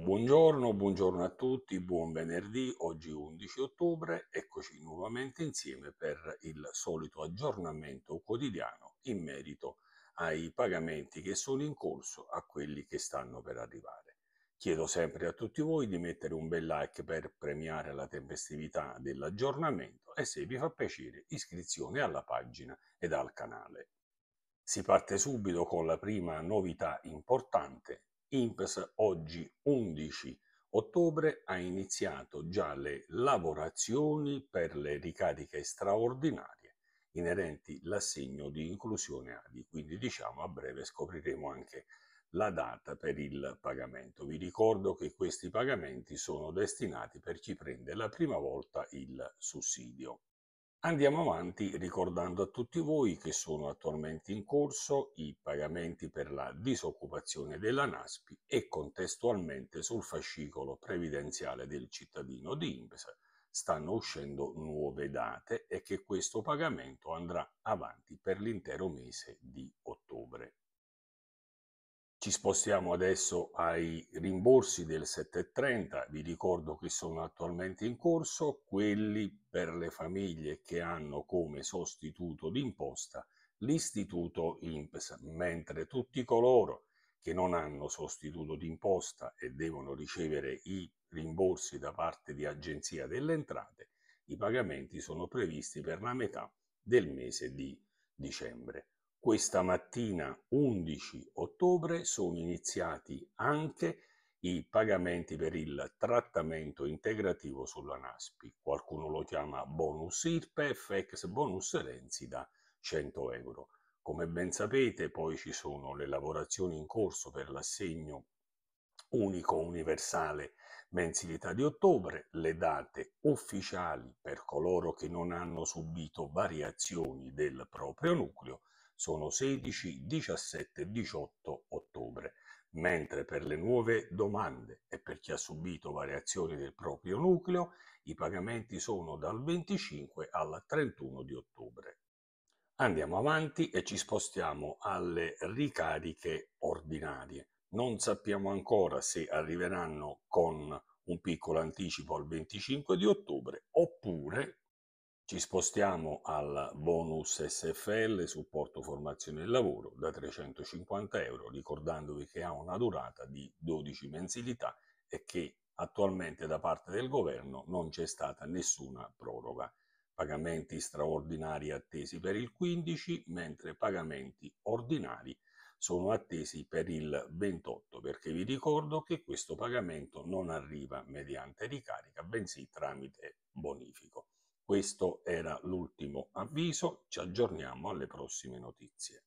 Buongiorno, buongiorno a tutti, buon venerdì, oggi 11 ottobre, eccoci nuovamente insieme per il solito aggiornamento quotidiano in merito ai pagamenti che sono in corso, a quelli che stanno per arrivare. Chiedo sempre a tutti voi di mettere un bel like per premiare la tempestività dell'aggiornamento e se vi fa piacere iscrizione alla pagina ed al canale. Si parte subito con la prima novità importante, INPS oggi 11 ottobre ha iniziato già le lavorazioni per le ricariche straordinarie inerenti l'assegno di inclusione ADI, quindi diciamo a breve scopriremo anche la data per il pagamento. Vi ricordo che questi pagamenti sono destinati per chi prende la prima volta il sussidio. Andiamo avanti ricordando a tutti voi che sono attualmente in corso i pagamenti per la disoccupazione della NASPI e contestualmente sul fascicolo previdenziale del cittadino di Impesa stanno uscendo nuove date e che questo pagamento andrà avanti per l'intero mese di ci spostiamo adesso ai rimborsi del 730, vi ricordo che sono attualmente in corso quelli per le famiglie che hanno come sostituto d'imposta l'istituto INPS, mentre tutti coloro che non hanno sostituto d'imposta e devono ricevere i rimborsi da parte di Agenzia delle Entrate, i pagamenti sono previsti per la metà del mese di dicembre. Questa mattina, 11 ottobre, sono iniziati anche i pagamenti per il trattamento integrativo sulla NASPI. Qualcuno lo chiama bonus IRPEF, ex bonus Renzi da 100 euro. Come ben sapete, poi ci sono le lavorazioni in corso per l'assegno unico universale mensilità di ottobre, le date ufficiali per coloro che non hanno subito variazioni del proprio nucleo sono 16, 17 18 ottobre, mentre per le nuove domande e per chi ha subito variazioni del proprio nucleo i pagamenti sono dal 25 al 31 di ottobre. Andiamo avanti e ci spostiamo alle ricariche ordinarie. Non sappiamo ancora se arriveranno con un piccolo anticipo al 25 di ottobre o ci spostiamo al bonus SFL, supporto formazione e lavoro, da 350 euro, ricordandovi che ha una durata di 12 mensilità e che attualmente da parte del governo non c'è stata nessuna proroga. Pagamenti straordinari attesi per il 15, mentre pagamenti ordinari sono attesi per il 28, perché vi ricordo che questo pagamento non arriva mediante ricarica, bensì tramite bonifico. Questo era l'ultimo avviso, ci aggiorniamo alle prossime notizie.